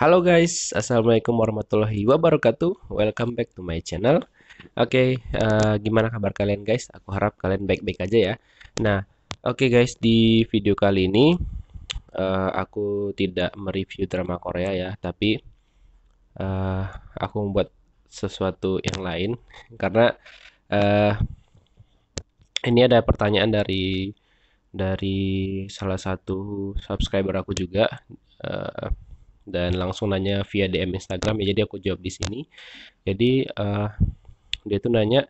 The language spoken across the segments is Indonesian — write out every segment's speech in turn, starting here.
Halo guys, assalamualaikum warahmatullahi wabarakatuh. Welcome back to my channel. Oke, okay, uh, eh, gimana kabar kalian guys? Aku harap kalian baik-baik aja ya. Nah, oke okay guys, di video kali ini uh, aku tidak mereview drama Korea ya, tapi uh, aku membuat sesuatu yang lain karena uh, ini ada pertanyaan dari dari salah satu subscriber aku juga. Uh, dan langsung nanya via DM Instagram ya jadi aku jawab di sini jadi uh, dia tuh nanya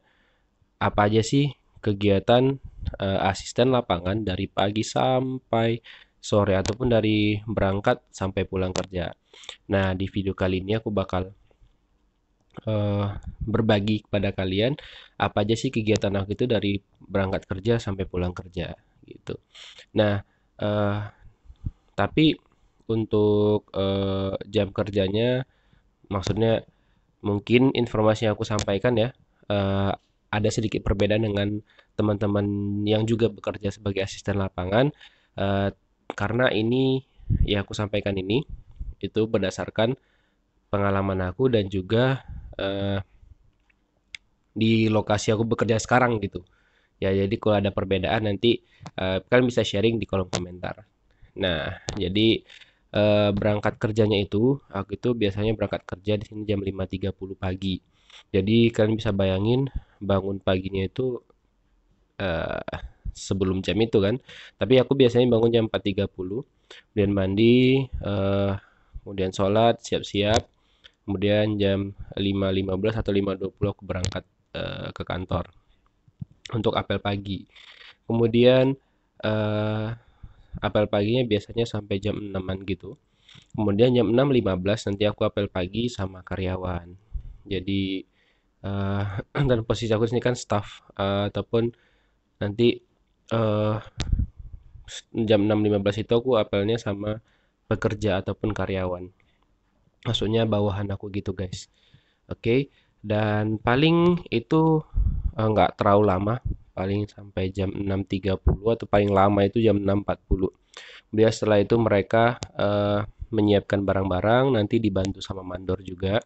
apa aja sih kegiatan uh, asisten lapangan dari pagi sampai sore ataupun dari berangkat sampai pulang kerja nah di video kali ini aku bakal uh, berbagi kepada kalian apa aja sih kegiatan aku itu dari berangkat kerja sampai pulang kerja gitu nah uh, tapi untuk uh, jam kerjanya maksudnya mungkin informasi yang aku sampaikan ya uh, ada sedikit perbedaan dengan teman-teman yang juga bekerja sebagai asisten lapangan uh, karena ini ya aku sampaikan ini itu berdasarkan pengalaman aku dan juga uh, di lokasi aku bekerja sekarang gitu ya jadi kalau ada perbedaan nanti uh, kalian bisa sharing di kolom komentar nah jadi Eh, berangkat kerjanya itu aku itu biasanya berangkat kerja di sini jam 5.30 pagi jadi kalian bisa bayangin bangun paginya itu uh, sebelum jam itu kan tapi aku biasanya bangun jam 4.30 kemudian mandi uh, kemudian sholat siap-siap kemudian jam 5.15 atau 5.20 aku berangkat uh, ke kantor untuk apel pagi kemudian uh, apel paginya biasanya sampai jam 6 gitu. Kemudian jam 6.15 nanti aku apel pagi sama karyawan. Jadi uh, dan posisi aku sini kan staff uh, ataupun nanti uh, jam 6.15 itu aku apelnya sama pekerja ataupun karyawan. Maksudnya bawahan aku gitu, guys. Oke. Okay? Dan paling itu nggak uh, terlalu lama paling sampai jam 6.30 atau paling lama itu jam 6.40 kemudian setelah itu mereka uh, menyiapkan barang-barang nanti dibantu sama mandor juga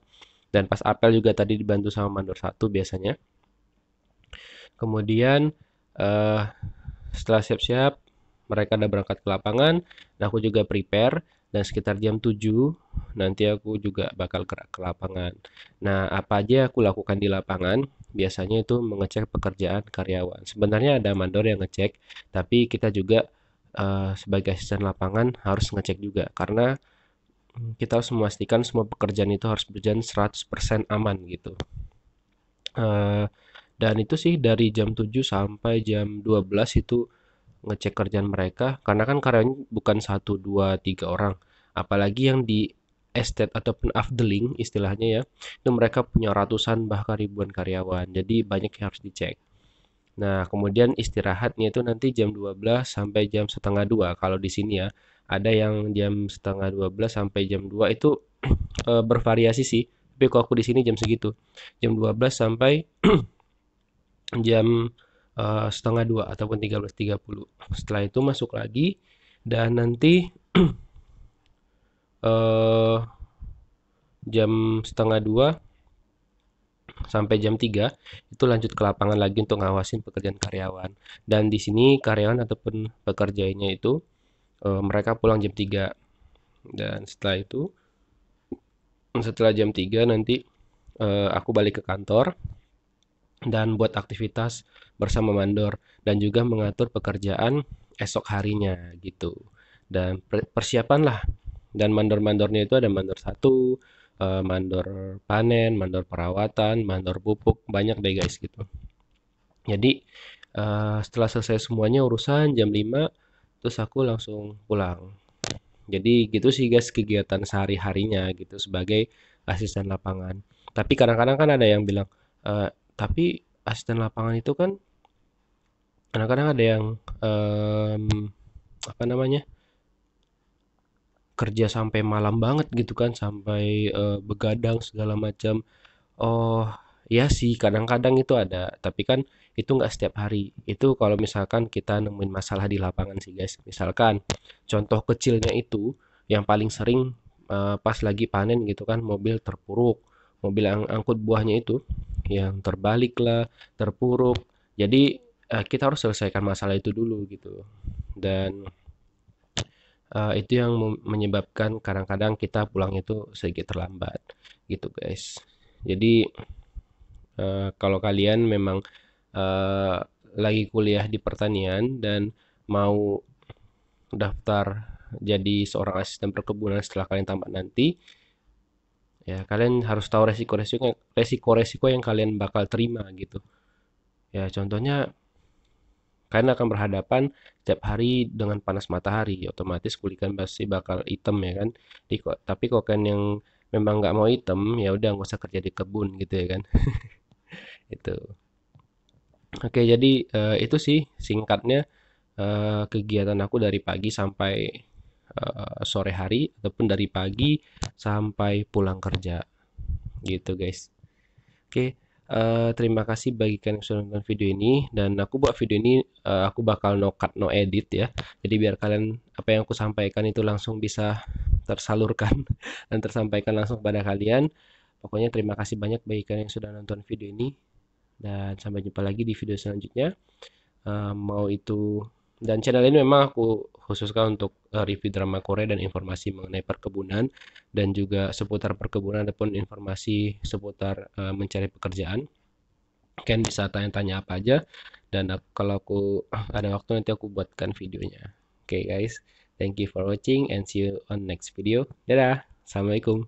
dan pas apel juga tadi dibantu sama mandor satu biasanya kemudian uh, setelah siap-siap mereka udah berangkat ke lapangan dan aku juga prepare dan sekitar jam 7 nanti aku juga bakal gerak ke lapangan. Nah, apa aja aku lakukan di lapangan? Biasanya itu mengecek pekerjaan karyawan. Sebenarnya ada mandor yang ngecek, tapi kita juga uh, sebagai asisten lapangan harus ngecek juga karena hmm, kita harus memastikan semua pekerjaan itu harus berjalan 100% aman gitu. Uh, dan itu sih dari jam 7 sampai jam 12 itu ngecek kerjaan mereka karena kan karyawan bukan satu dua tiga orang apalagi yang di estate ataupun afdeling istilahnya ya itu mereka punya ratusan bahkan ribuan karyawan jadi banyak yang harus dicek nah kemudian istirahatnya itu nanti jam 12 sampai jam setengah dua kalau di sini ya ada yang jam setengah 12 sampai jam 2 itu e, bervariasi sih tapi kalau aku di sini jam segitu jam 12 sampai jam e, setengah dua ataupun 13.30 setelah itu masuk lagi dan nanti uh, jam setengah dua sampai jam 3 itu lanjut ke lapangan lagi untuk ngawasin pekerjaan karyawan dan di sini karyawan ataupun pekerjanya itu e, mereka pulang jam 3 dan setelah itu setelah jam 3 nanti e, aku balik ke kantor dan buat aktivitas bersama mandor dan juga mengatur pekerjaan esok harinya gitu dan persiapan lah dan mandor-mandornya itu ada mandor satu eh, mandor panen mandor perawatan mandor pupuk banyak deh guys gitu jadi eh, setelah selesai semuanya urusan jam 5 terus aku langsung pulang jadi gitu sih guys kegiatan sehari-harinya gitu sebagai asisten lapangan tapi kadang-kadang kan ada yang bilang e, tapi asisten lapangan itu kan kadang-kadang ada yang um, apa namanya kerja sampai malam banget gitu kan sampai uh, begadang segala macam oh ya sih kadang-kadang itu ada tapi kan itu nggak setiap hari itu kalau misalkan kita nemuin masalah di lapangan sih guys misalkan contoh kecilnya itu yang paling sering uh, pas lagi panen gitu kan mobil terpuruk mobil yang angkut buahnya itu yang terbalik lah terpuruk jadi uh, kita harus selesaikan masalah itu dulu gitu dan uh, itu yang menyebabkan kadang-kadang kita pulang itu sedikit terlambat gitu guys jadi uh, kalau kalian memang uh, lagi kuliah di pertanian dan mau daftar jadi seorang asisten perkebunan setelah kalian tamat nanti ya kalian harus tahu resiko-resiko resiko-resiko yang kalian bakal terima gitu ya contohnya karena akan berhadapan setiap hari dengan panas matahari otomatis kulit kalian pasti bakal hitam ya kan Di, tapi kalau kalian yang memang nggak mau hitam ya udah nggak usah kerja di kebun gitu ya kan itu oke jadi uh, itu sih singkatnya uh, kegiatan aku dari pagi sampai uh, sore hari ataupun dari pagi sampai pulang kerja gitu guys oke Uh, terima kasih bagi kalian yang sudah nonton video ini dan aku buat video ini uh, aku bakal no cut no edit ya jadi biar kalian apa yang aku sampaikan itu langsung bisa tersalurkan dan tersampaikan langsung kepada kalian pokoknya terima kasih banyak bagi kalian yang sudah nonton video ini dan sampai jumpa lagi di video selanjutnya uh, mau itu dan channel ini memang aku khususnya untuk eh, review drama Korea dan informasi mengenai perkebunan dan juga seputar perkebunan ataupun informasi seputar uh, mencari pekerjaan. Kalian bisa tanya-tanya apa aja dan aku, kalau aku ada waktu nanti aku buatkan videonya. Oke okay, guys, thank you for watching and see you on next video. Dadah, assalamualaikum.